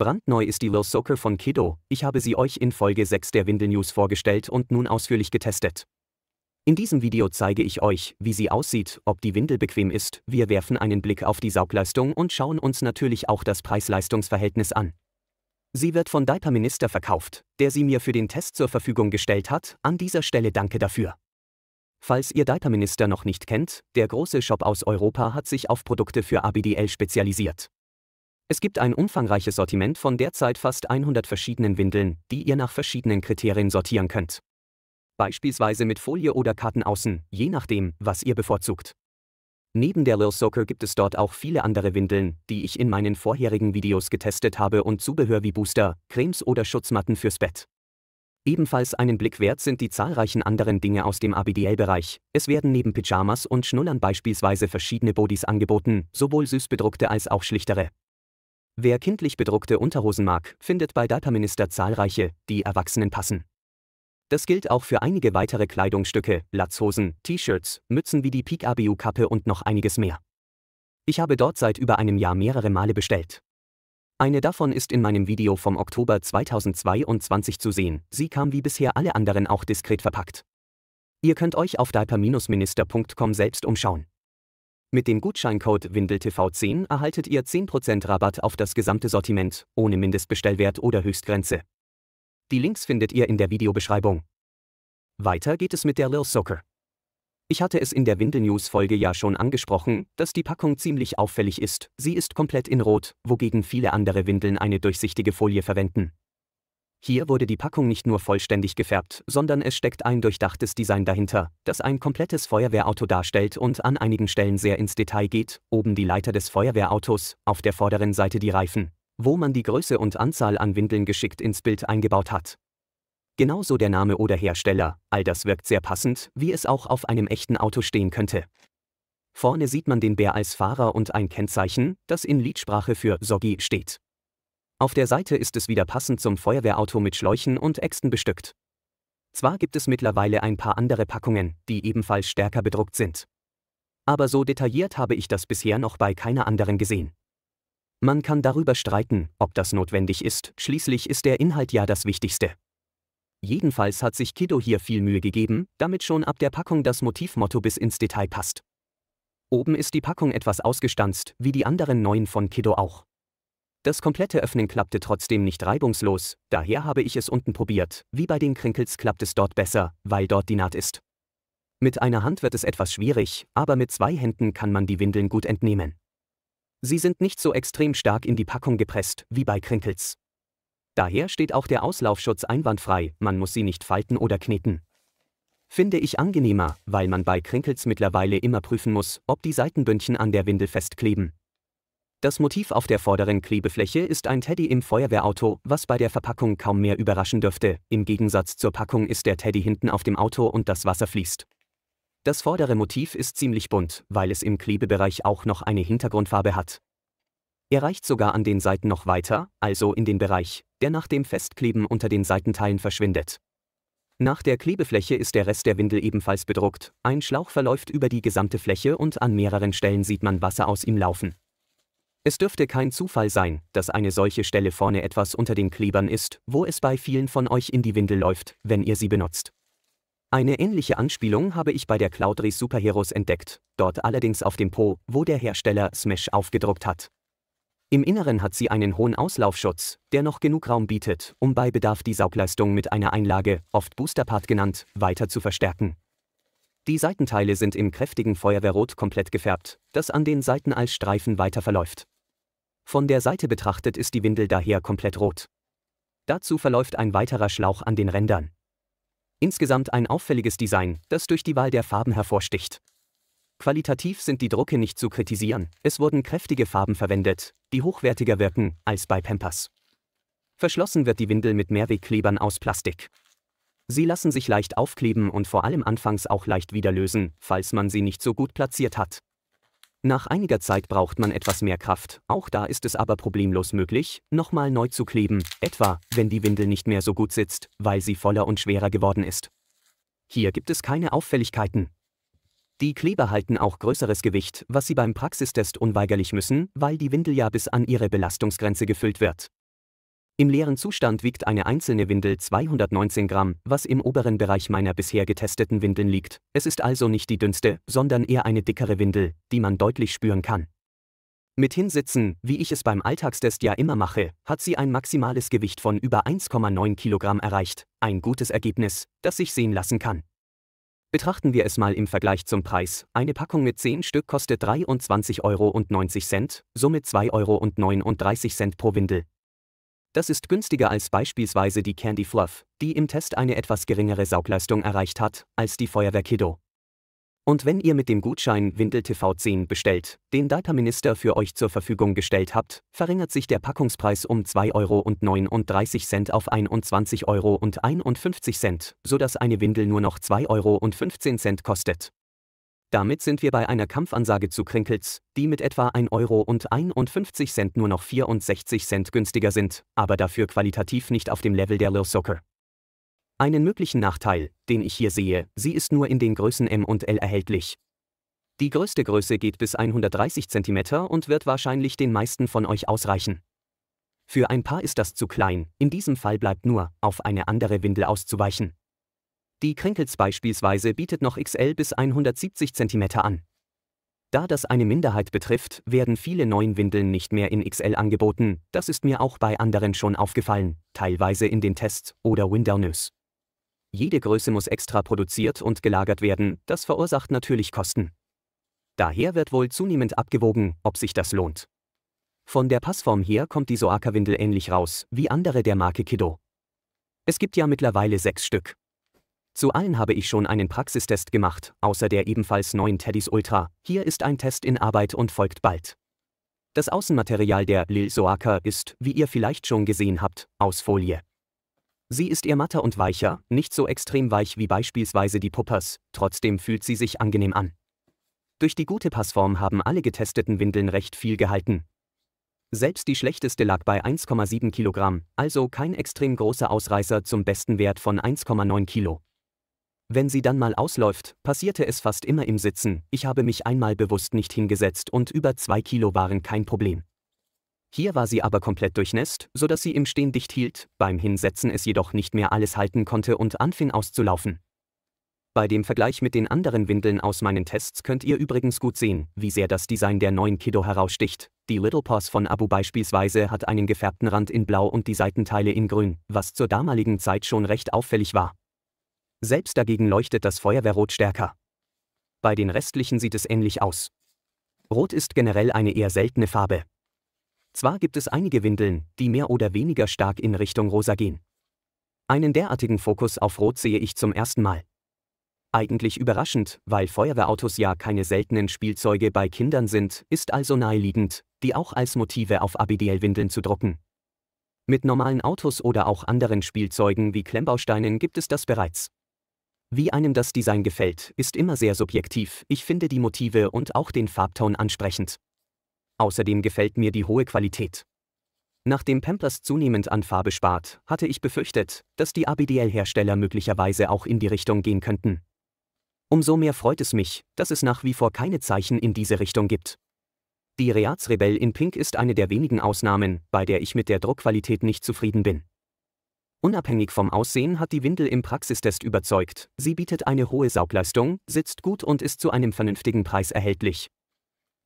Brandneu ist die Lil Soaker von Kiddo, ich habe sie euch in Folge 6 der Windel News vorgestellt und nun ausführlich getestet. In diesem Video zeige ich euch, wie sie aussieht, ob die Windel bequem ist, wir werfen einen Blick auf die Saugleistung und schauen uns natürlich auch das Preis-Leistungs-Verhältnis an. Sie wird von Diaper Minister verkauft, der sie mir für den Test zur Verfügung gestellt hat, an dieser Stelle danke dafür. Falls ihr Diaper Minister noch nicht kennt, der große Shop aus Europa hat sich auf Produkte für ABDL spezialisiert. Es gibt ein umfangreiches Sortiment von derzeit fast 100 verschiedenen Windeln, die ihr nach verschiedenen Kriterien sortieren könnt. Beispielsweise mit Folie oder Karten außen, je nachdem, was ihr bevorzugt. Neben der Lil Soccer gibt es dort auch viele andere Windeln, die ich in meinen vorherigen Videos getestet habe und Zubehör wie Booster, Cremes oder Schutzmatten fürs Bett. Ebenfalls einen Blick wert sind die zahlreichen anderen Dinge aus dem ABDL-Bereich. Es werden neben Pyjamas und Schnullern beispielsweise verschiedene Bodies angeboten, sowohl süß bedruckte als auch schlichtere. Wer kindlich bedruckte Unterhosen mag, findet bei Dataminister zahlreiche, die Erwachsenen passen. Das gilt auch für einige weitere Kleidungsstücke, Latzhosen, T-Shirts, Mützen wie die Peak ABU Kappe und noch einiges mehr. Ich habe dort seit über einem Jahr mehrere Male bestellt. Eine davon ist in meinem Video vom Oktober 2022 zu sehen, sie kam wie bisher alle anderen auch diskret verpackt. Ihr könnt euch auf diaper-minister.com selbst umschauen. Mit dem Gutscheincode WindelTV10 erhaltet ihr 10% Rabatt auf das gesamte Sortiment, ohne Mindestbestellwert oder Höchstgrenze. Die Links findet ihr in der Videobeschreibung. Weiter geht es mit der Lil Soccer. Ich hatte es in der Windel-News-Folge ja schon angesprochen, dass die Packung ziemlich auffällig ist. Sie ist komplett in Rot, wogegen viele andere Windeln eine durchsichtige Folie verwenden. Hier wurde die Packung nicht nur vollständig gefärbt, sondern es steckt ein durchdachtes Design dahinter, das ein komplettes Feuerwehrauto darstellt und an einigen Stellen sehr ins Detail geht, oben die Leiter des Feuerwehrautos, auf der vorderen Seite die Reifen, wo man die Größe und Anzahl an Windeln geschickt ins Bild eingebaut hat. Genauso der Name oder Hersteller, all das wirkt sehr passend, wie es auch auf einem echten Auto stehen könnte. Vorne sieht man den Bär als Fahrer und ein Kennzeichen, das in Liedsprache für Soggy steht. Auf der Seite ist es wieder passend zum Feuerwehrauto mit Schläuchen und Äxten bestückt. Zwar gibt es mittlerweile ein paar andere Packungen, die ebenfalls stärker bedruckt sind. Aber so detailliert habe ich das bisher noch bei keiner anderen gesehen. Man kann darüber streiten, ob das notwendig ist, schließlich ist der Inhalt ja das Wichtigste. Jedenfalls hat sich Kido hier viel Mühe gegeben, damit schon ab der Packung das Motivmotto bis ins Detail passt. Oben ist die Packung etwas ausgestanzt, wie die anderen neuen von Kido auch. Das komplette Öffnen klappte trotzdem nicht reibungslos, daher habe ich es unten probiert, wie bei den Krinkels klappt es dort besser, weil dort die Naht ist. Mit einer Hand wird es etwas schwierig, aber mit zwei Händen kann man die Windeln gut entnehmen. Sie sind nicht so extrem stark in die Packung gepresst, wie bei Krinkels. Daher steht auch der Auslaufschutz einwandfrei, man muss sie nicht falten oder kneten. Finde ich angenehmer, weil man bei Krinkels mittlerweile immer prüfen muss, ob die Seitenbündchen an der Windel festkleben. Das Motiv auf der vorderen Klebefläche ist ein Teddy im Feuerwehrauto, was bei der Verpackung kaum mehr überraschen dürfte. Im Gegensatz zur Packung ist der Teddy hinten auf dem Auto und das Wasser fließt. Das vordere Motiv ist ziemlich bunt, weil es im Klebebereich auch noch eine Hintergrundfarbe hat. Er reicht sogar an den Seiten noch weiter, also in den Bereich, der nach dem Festkleben unter den Seitenteilen verschwindet. Nach der Klebefläche ist der Rest der Windel ebenfalls bedruckt, ein Schlauch verläuft über die gesamte Fläche und an mehreren Stellen sieht man Wasser aus ihm laufen. Es dürfte kein Zufall sein, dass eine solche Stelle vorne etwas unter den Klebern ist, wo es bei vielen von euch in die Windel läuft, wenn ihr sie benutzt. Eine ähnliche Anspielung habe ich bei der Cloudry Superheroes entdeckt, dort allerdings auf dem Po, wo der Hersteller Smash aufgedruckt hat. Im Inneren hat sie einen hohen Auslaufschutz, der noch genug Raum bietet, um bei Bedarf die Saugleistung mit einer Einlage, oft Boosterpart genannt, weiter zu verstärken. Die Seitenteile sind im kräftigen Feuerwehrrot komplett gefärbt, das an den Seiten als Streifen weiter verläuft. Von der Seite betrachtet ist die Windel daher komplett rot. Dazu verläuft ein weiterer Schlauch an den Rändern. Insgesamt ein auffälliges Design, das durch die Wahl der Farben hervorsticht. Qualitativ sind die Drucke nicht zu kritisieren, es wurden kräftige Farben verwendet, die hochwertiger wirken als bei Pampers. Verschlossen wird die Windel mit Mehrwegklebern aus Plastik. Sie lassen sich leicht aufkleben und vor allem anfangs auch leicht wieder lösen, falls man sie nicht so gut platziert hat. Nach einiger Zeit braucht man etwas mehr Kraft, auch da ist es aber problemlos möglich, nochmal neu zu kleben, etwa, wenn die Windel nicht mehr so gut sitzt, weil sie voller und schwerer geworden ist. Hier gibt es keine Auffälligkeiten. Die Kleber halten auch größeres Gewicht, was sie beim Praxistest unweigerlich müssen, weil die Windel ja bis an ihre Belastungsgrenze gefüllt wird. Im leeren Zustand wiegt eine einzelne Windel 219 Gramm, was im oberen Bereich meiner bisher getesteten Windeln liegt. Es ist also nicht die dünnste, sondern eher eine dickere Windel, die man deutlich spüren kann. Mit Hinsitzen, wie ich es beim Alltagstest ja immer mache, hat sie ein maximales Gewicht von über 1,9 Kilogramm erreicht, ein gutes Ergebnis, das sich sehen lassen kann. Betrachten wir es mal im Vergleich zum Preis. Eine Packung mit 10 Stück kostet 23,90 Euro, somit 2,39 Euro pro Windel. Das ist günstiger als beispielsweise die Candy Fluff, die im Test eine etwas geringere Saugleistung erreicht hat, als die Feuerwehr Kiddo. Und wenn ihr mit dem Gutschein Windel TV 10 bestellt, den Data Minister für euch zur Verfügung gestellt habt, verringert sich der Packungspreis um 2,39 Euro auf 21,51 Euro, sodass eine Windel nur noch 2,15 Euro kostet. Damit sind wir bei einer Kampfansage zu Krinkels, die mit etwa 1,51 Euro nur noch 64 Cent günstiger sind, aber dafür qualitativ nicht auf dem Level der Lil Soccer. Einen möglichen Nachteil, den ich hier sehe, sie ist nur in den Größen M und L erhältlich. Die größte Größe geht bis 130 cm und wird wahrscheinlich den meisten von euch ausreichen. Für ein Paar ist das zu klein, in diesem Fall bleibt nur, auf eine andere Windel auszuweichen. Die Krenkels beispielsweise bietet noch XL bis 170 cm an. Da das eine Minderheit betrifft, werden viele neuen Windeln nicht mehr in XL angeboten, das ist mir auch bei anderen schon aufgefallen, teilweise in den Tests oder Windownös. Jede Größe muss extra produziert und gelagert werden, das verursacht natürlich Kosten. Daher wird wohl zunehmend abgewogen, ob sich das lohnt. Von der Passform her kommt die Soaka-Windel ähnlich raus wie andere der Marke Kiddo. Es gibt ja mittlerweile sechs Stück. Zu allen habe ich schon einen Praxistest gemacht, außer der ebenfalls neuen Teddys Ultra. Hier ist ein Test in Arbeit und folgt bald. Das Außenmaterial der Lil Soaka ist, wie ihr vielleicht schon gesehen habt, aus Folie. Sie ist eher matter und weicher, nicht so extrem weich wie beispielsweise die Puppers, trotzdem fühlt sie sich angenehm an. Durch die gute Passform haben alle getesteten Windeln recht viel gehalten. Selbst die schlechteste lag bei 1,7 Kilogramm, also kein extrem großer Ausreißer zum besten Wert von 1,9 Kilo. Wenn sie dann mal ausläuft, passierte es fast immer im Sitzen, ich habe mich einmal bewusst nicht hingesetzt und über zwei Kilo waren kein Problem. Hier war sie aber komplett durchnässt, sodass sie im Stehen dicht hielt, beim Hinsetzen es jedoch nicht mehr alles halten konnte und anfing auszulaufen. Bei dem Vergleich mit den anderen Windeln aus meinen Tests könnt ihr übrigens gut sehen, wie sehr das Design der neuen Kiddo heraussticht. Die Little Paws von Abu beispielsweise hat einen gefärbten Rand in blau und die Seitenteile in grün, was zur damaligen Zeit schon recht auffällig war. Selbst dagegen leuchtet das Feuerwehrrot stärker. Bei den restlichen sieht es ähnlich aus. Rot ist generell eine eher seltene Farbe. Zwar gibt es einige Windeln, die mehr oder weniger stark in Richtung Rosa gehen. Einen derartigen Fokus auf Rot sehe ich zum ersten Mal. Eigentlich überraschend, weil Feuerwehrautos ja keine seltenen Spielzeuge bei Kindern sind, ist also naheliegend, die auch als Motive auf ABDL-Windeln zu drucken. Mit normalen Autos oder auch anderen Spielzeugen wie Klemmbausteinen gibt es das bereits. Wie einem das Design gefällt, ist immer sehr subjektiv, ich finde die Motive und auch den Farbton ansprechend. Außerdem gefällt mir die hohe Qualität. Nachdem Pampers zunehmend an Farbe spart, hatte ich befürchtet, dass die ABDL-Hersteller möglicherweise auch in die Richtung gehen könnten. Umso mehr freut es mich, dass es nach wie vor keine Zeichen in diese Richtung gibt. Die Reats Reatsrebell in Pink ist eine der wenigen Ausnahmen, bei der ich mit der Druckqualität nicht zufrieden bin. Unabhängig vom Aussehen hat die Windel im Praxistest überzeugt, sie bietet eine hohe Saugleistung, sitzt gut und ist zu einem vernünftigen Preis erhältlich.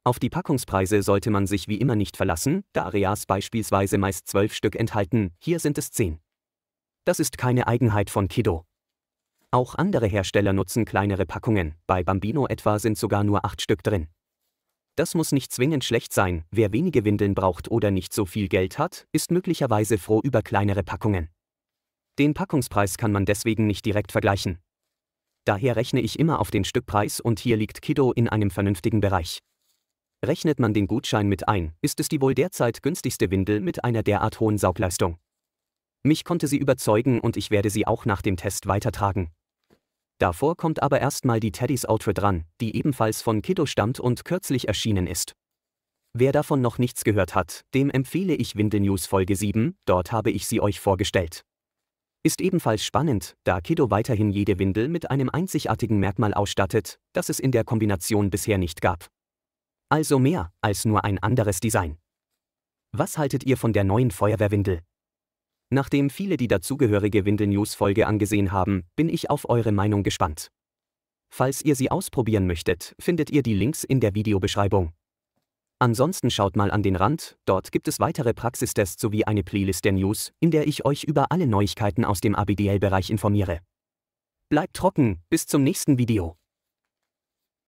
Auf die Packungspreise sollte man sich wie immer nicht verlassen, da Areas beispielsweise meist zwölf Stück enthalten, hier sind es zehn. Das ist keine Eigenheit von Kido. Auch andere Hersteller nutzen kleinere Packungen, bei Bambino etwa sind sogar nur acht Stück drin. Das muss nicht zwingend schlecht sein, wer wenige Windeln braucht oder nicht so viel Geld hat, ist möglicherweise froh über kleinere Packungen. Den Packungspreis kann man deswegen nicht direkt vergleichen. Daher rechne ich immer auf den Stückpreis und hier liegt Kiddo in einem vernünftigen Bereich. Rechnet man den Gutschein mit ein, ist es die wohl derzeit günstigste Windel mit einer derart hohen Saugleistung. Mich konnte sie überzeugen und ich werde sie auch nach dem Test weitertragen. Davor kommt aber erstmal die Teddy's Ultra dran, die ebenfalls von Kiddo stammt und kürzlich erschienen ist. Wer davon noch nichts gehört hat, dem empfehle ich Windel News Folge 7, dort habe ich sie euch vorgestellt. Ist ebenfalls spannend, da Kiddo weiterhin jede Windel mit einem einzigartigen Merkmal ausstattet, das es in der Kombination bisher nicht gab. Also mehr als nur ein anderes Design. Was haltet ihr von der neuen Feuerwehrwindel? Nachdem viele die dazugehörige Windel-News-Folge angesehen haben, bin ich auf eure Meinung gespannt. Falls ihr sie ausprobieren möchtet, findet ihr die Links in der Videobeschreibung. Ansonsten schaut mal an den Rand, dort gibt es weitere Praxistests sowie eine Playlist der News, in der ich euch über alle Neuigkeiten aus dem ABDL-Bereich informiere. Bleibt trocken, bis zum nächsten Video.